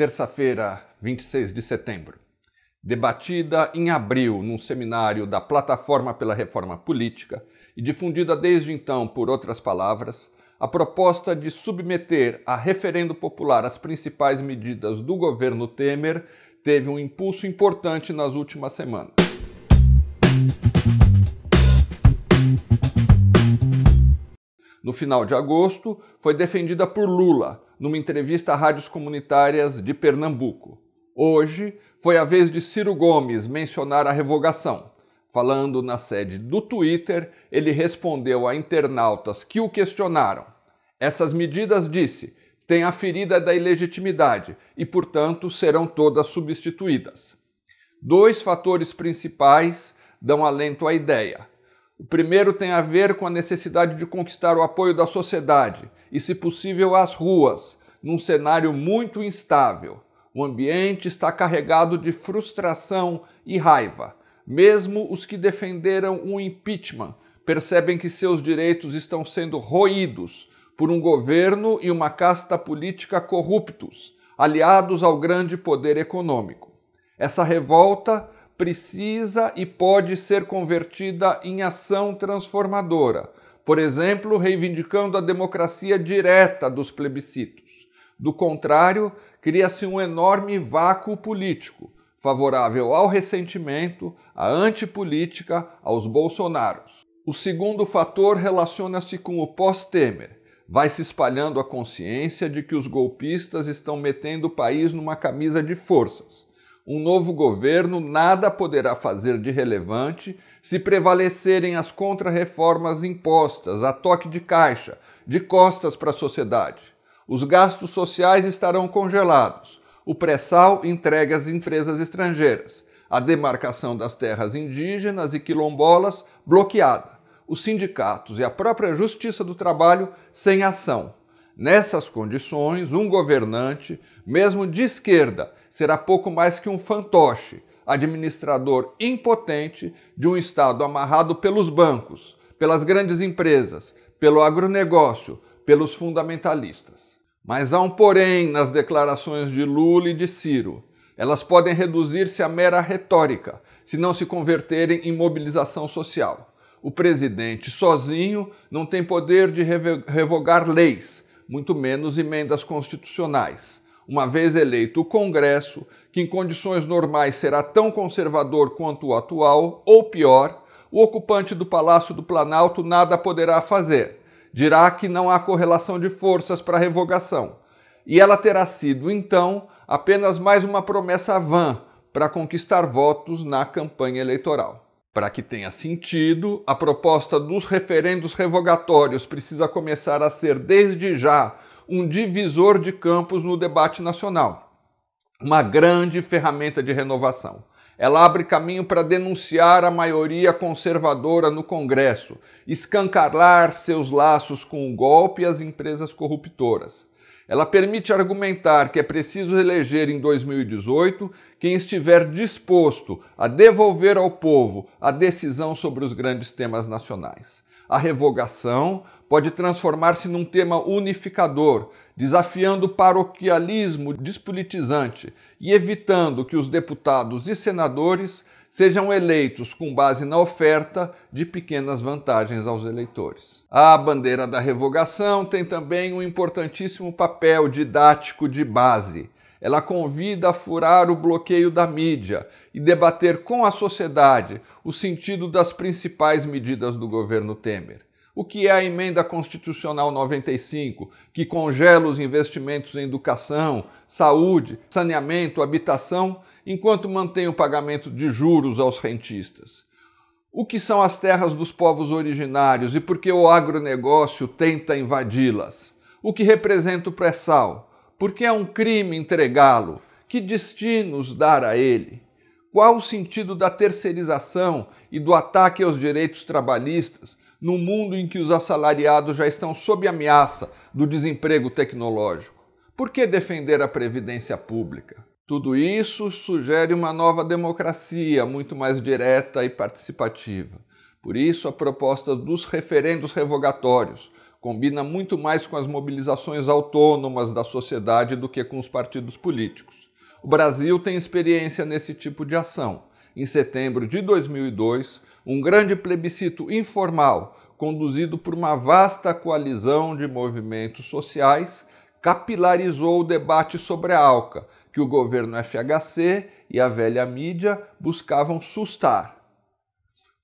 terça-feira, 26 de setembro. Debatida em abril num seminário da Plataforma pela Reforma Política e difundida desde então por outras palavras, a proposta de submeter a referendo popular as principais medidas do governo Temer teve um impulso importante nas últimas semanas. No final de agosto, foi defendida por Lula, numa entrevista a rádios comunitárias de Pernambuco. Hoje foi a vez de Ciro Gomes mencionar a revogação. Falando na sede do Twitter, ele respondeu a internautas que o questionaram. Essas medidas, disse, têm a ferida da ilegitimidade e, portanto, serão todas substituídas. Dois fatores principais dão alento à ideia. O primeiro tem a ver com a necessidade de conquistar o apoio da sociedade e, se possível, as ruas, num cenário muito instável. O ambiente está carregado de frustração e raiva. Mesmo os que defenderam o impeachment percebem que seus direitos estão sendo roídos por um governo e uma casta política corruptos, aliados ao grande poder econômico. Essa revolta precisa e pode ser convertida em ação transformadora, por exemplo, reivindicando a democracia direta dos plebiscitos. Do contrário, cria-se um enorme vácuo político, favorável ao ressentimento, à antipolítica, aos Bolsonaros. O segundo fator relaciona-se com o pós-Temer. Vai se espalhando a consciência de que os golpistas estão metendo o país numa camisa de forças um novo governo nada poderá fazer de relevante se prevalecerem as contrarreformas impostas a toque de caixa, de costas para a sociedade. Os gastos sociais estarão congelados, o pré-sal entregue às empresas estrangeiras, a demarcação das terras indígenas e quilombolas bloqueada, os sindicatos e a própria Justiça do Trabalho sem ação. Nessas condições, um governante, mesmo de esquerda, será pouco mais que um fantoche, administrador impotente de um Estado amarrado pelos bancos, pelas grandes empresas, pelo agronegócio, pelos fundamentalistas. Mas há um porém nas declarações de Lula e de Ciro. Elas podem reduzir-se à mera retórica, se não se converterem em mobilização social. O presidente, sozinho, não tem poder de revogar leis, muito menos emendas constitucionais uma vez eleito o Congresso, que em condições normais será tão conservador quanto o atual, ou pior, o ocupante do Palácio do Planalto nada poderá fazer. Dirá que não há correlação de forças para revogação. E ela terá sido, então, apenas mais uma promessa vã para conquistar votos na campanha eleitoral. Para que tenha sentido, a proposta dos referendos revogatórios precisa começar a ser, desde já, um divisor de campos no debate nacional, uma grande ferramenta de renovação. Ela abre caminho para denunciar a maioria conservadora no Congresso, escancarar seus laços com o golpe e as empresas corruptoras. Ela permite argumentar que é preciso eleger em 2018 quem estiver disposto a devolver ao povo a decisão sobre os grandes temas nacionais. A revogação pode transformar-se num tema unificador, desafiando o paroquialismo despolitizante e evitando que os deputados e senadores sejam eleitos com base na oferta de pequenas vantagens aos eleitores. A bandeira da revogação tem também um importantíssimo papel didático de base. Ela convida a furar o bloqueio da mídia e debater com a sociedade o sentido das principais medidas do governo Temer. O que é a emenda constitucional 95, que congela os investimentos em educação, saúde, saneamento, habitação, enquanto mantém o pagamento de juros aos rentistas? O que são as terras dos povos originários e por que o agronegócio tenta invadi-las? O que representa o pré-sal? Por que é um crime entregá-lo? Que destinos dar a ele? Qual o sentido da terceirização e do ataque aos direitos trabalhistas num mundo em que os assalariados já estão sob ameaça do desemprego tecnológico? Por que defender a previdência pública? Tudo isso sugere uma nova democracia muito mais direta e participativa. Por isso, a proposta dos referendos revogatórios combina muito mais com as mobilizações autônomas da sociedade do que com os partidos políticos. O Brasil tem experiência nesse tipo de ação. Em setembro de 2002, um grande plebiscito informal, conduzido por uma vasta coalizão de movimentos sociais, capilarizou o debate sobre a ALCA, que o governo FHC e a velha mídia buscavam sustar.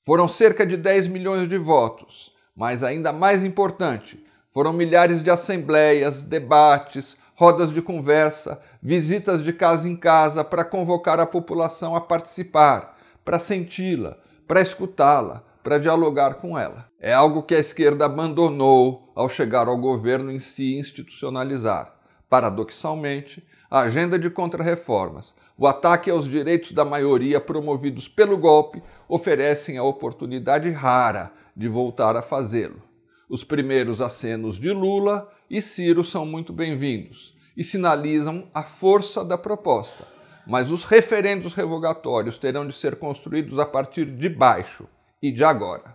Foram cerca de 10 milhões de votos, mas ainda mais importante, foram milhares de assembleias, debates, rodas de conversa, visitas de casa em casa para convocar a população a participar, para senti-la, para escutá-la, para dialogar com ela. É algo que a esquerda abandonou ao chegar ao governo em se institucionalizar. Paradoxalmente, a agenda de contrarreformas, o ataque aos direitos da maioria promovidos pelo golpe, oferecem a oportunidade rara de voltar a fazê-lo. Os primeiros acenos de Lula e Ciro são muito bem-vindos e sinalizam a força da proposta. Mas os referendos revogatórios terão de ser construídos a partir de baixo e de agora.